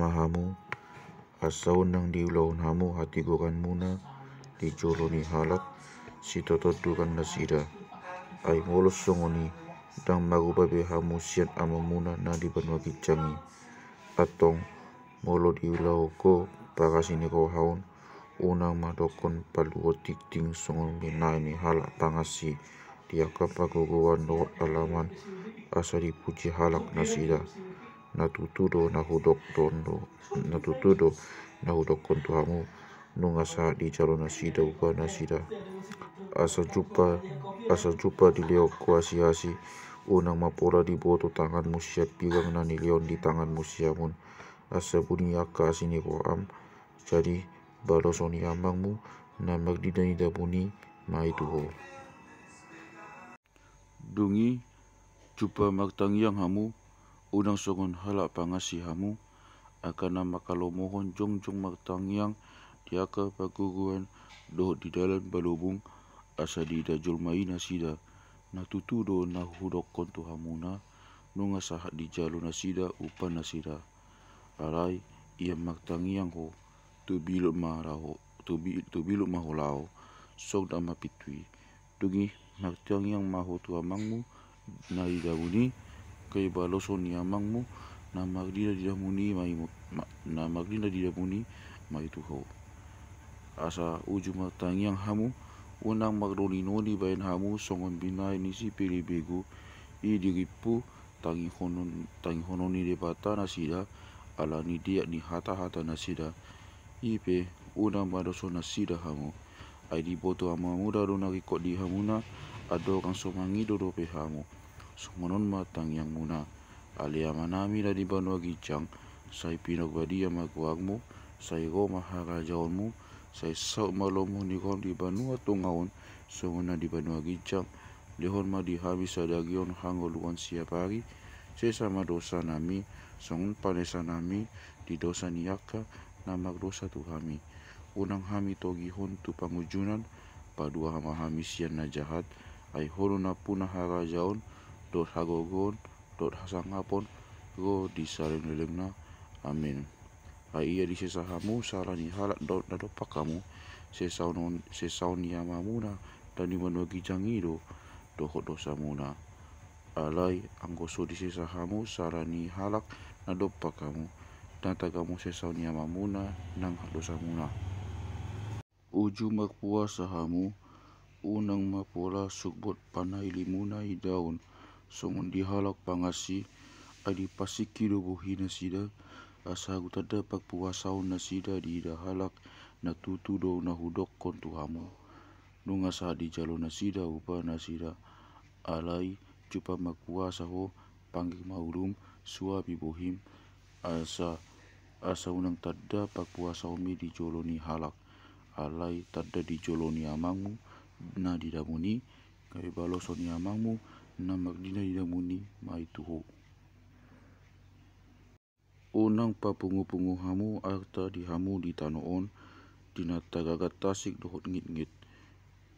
mahamu, asaun nang diulaun hamu hati gokan muna di joloni halak si totodukan nasida ai molos songoni dang magubabe hamu sian amamuna na di banwagi jangi atong molo diulau ko pakasini ko haun unang madokon paluo tikting songon bina ini halak pangasi diakap gogoan doot alaman asa dipuji halak nasida na natutudo nahudok dondo natutudo nahudok kontuhamu nunga sa di calon nasida upa nasida asa jumpa asa jumpa di leo kuasi hasi unang mapora di boto tangan musia bilang nani leon di tangan musiamun asa buni aka asini koam jadi balosoni amangmu namak di dani dabuni mai tuho dungi jumpa maktang yang hamu Udang sungun halak pangasi hamu, akan nama kalau mohon jong-jong martang yang dia ke paguguan doh di dalam balubung asa di dajul maina sida na tutu do na hudok kontu hamuna nunga sahat di jalu nasida upan nasida arai ia martang yang ko tu bilu maraho tu bi tu bilu maholao sok dama pitui dugi martang yang maho tu amangmu na idabuni kay baloson yamang mo na magdila didamuni may ma, na magdila didamuni may tuho asa uju matangyang hamu unang magrolinoni bayan hamu songon binay ni si pilibego idiripu tangi honon tangi honon ni debata nasida ala ni dia ni hata hata nasida ipe unang baloson nasida hamu ay di boto amamu daro nakikot di hamuna ado kang somangi dodo pe hamu sumanon matang yang muna alia manami da di wagijang say pinagbadiya magwag mo say go maharajaon mo say sao malomo ni di banua tungaon sumana di banua gijang lehon ma di habis sadagion hangoluan siap hari saya sama dosa nami songun panesa nami di dosa niyaka nama dosa tu hami unang hami togihon tu pangujunan padua hama hami jahat najahat ai horuna punah harajaon dot hagogon dot pon, go disaring lilim na amin ay iya di sesahamu sarani halat dot nadopakamu sesaunon sesaun yamamu na dan imanwagi jangido dohot dosamu na alay anggoso di sesahamu sarani halak nadopakamu dan tagamu sesaun yamamu na nang dosamu na uju magpuasahamu unang mapula sukbot panay limuna i daun Songon dihalak pangasi adi pasiki dobo nasida. sida asa hagu tadapak puasaun na sida di halak na tutu do na hudok kontu hamu nunga sa di jalo na sida upa na sida alai cupa makuasa ho panggil maulum suabi bohim asa asa unang pak pakuasa umi di joloni halak alai tada di joloni amangmu na didamuni kai ni amangmu namak dina dina muni maituho. Unang papungu-pungu hamu arta dihamu di tanoon dina tagagat tasik dohot ngit-ngit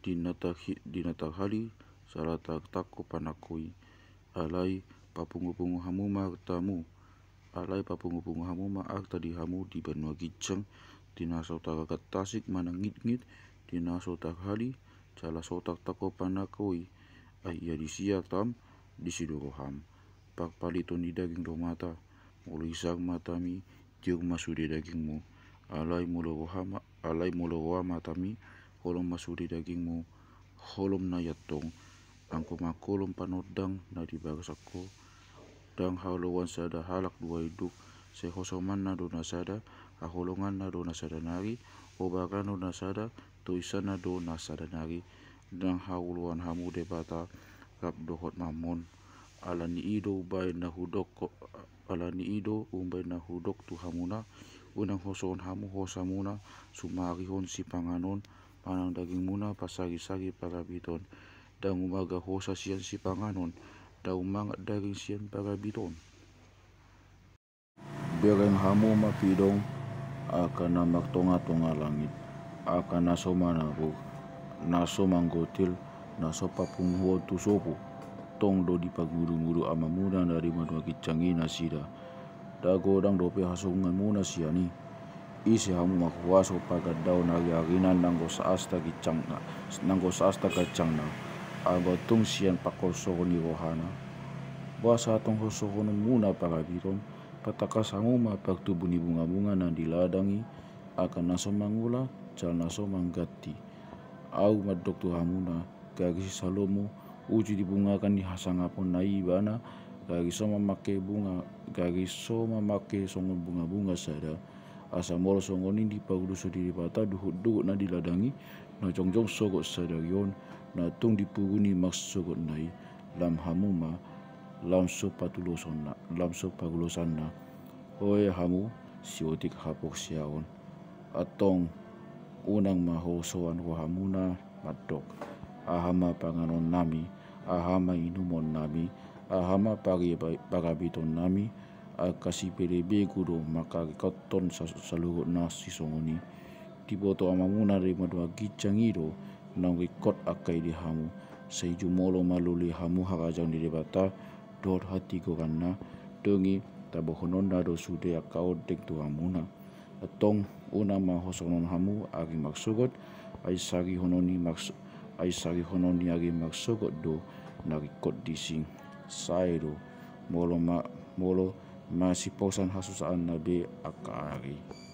dina tahit dina tahali salah taktaku panakoi alai papungu-pungu hamu martamu alai papungu-pungu hamu ma arta dihamu di benua gijeng dina tagagat tasik mana ngit-ngit dina sotak hali salah sotak tako panakoi aiyadisia tam disidokoham pak paliton di daging domata mulisak matami tiuk masuri di dagingmu alai mulogohama alai mulogoa matami kolom masuri dagingmu kolom na yatong angko makolom panodang na di bagasako dang halawan sada halak dua hidup sehosoman na dona sada aholongan na dona sada nari obakan dona sada tuisan na dona sada nari dang hauluan hamude bata gap dohot mamon ala ni ido bay na hudok ala ni ido umbay na hudok tu hamuna unang hoson hamu hosamuna sumarihon si panganon panang daging muna pasagi-sagi parabiton dang umaga hosa siyan si panganon daw mga daging siyan parabiton bereng hamu mapidong akan na magtunga tonga langit akan na sumanarog naso manggotil naso papung huo tu sopo tong do di paguru-guru amamuna dari madua kicangi nasida dago dang dope hasungan muna siani isi hamu makuwa so pagadau nagi aginan nanggo saasta kicang na nanggo saasta kacang na agotung sian pakoso ni rohana bahasa tong hoso kono muna pagabitom patakas hangu mapak ni bunga-bunga nan diladangi akan naso mangula cal naso manggati au madoktu hamuna kagis Salomo uji dibungakan di hasangapun naibana kagis soma make bunga kagis soma make songon bunga-bunga sada asamol songon di paguduso diri bata duhut-duhut na diladangi na jongjong sogot sada yon na tung dipuguni maksogot nai lam hamuma lam so patulosona lam so pagulosanna oe hamu siotik hapok siawon, atong unang mahosoan ko hamuna matok ahama panganon nami ahama inumon nami ahama pagi pagabiton nami akasi perebe guru maka koton saluhut nasi songoni tiboto amamuna remadwa gicangiro nangwe kot akai dihamu seju molo maluli hamu hakajang direbata dot hati goganna dongi tabohonon dado sude akau dek tuamuna atong una ma hamu agi magsugod ay sagi hononi maks ai sagi hononi agi maksugot do nagi kot dising sairo molo ma molo masih posan hasusaan nabe akari.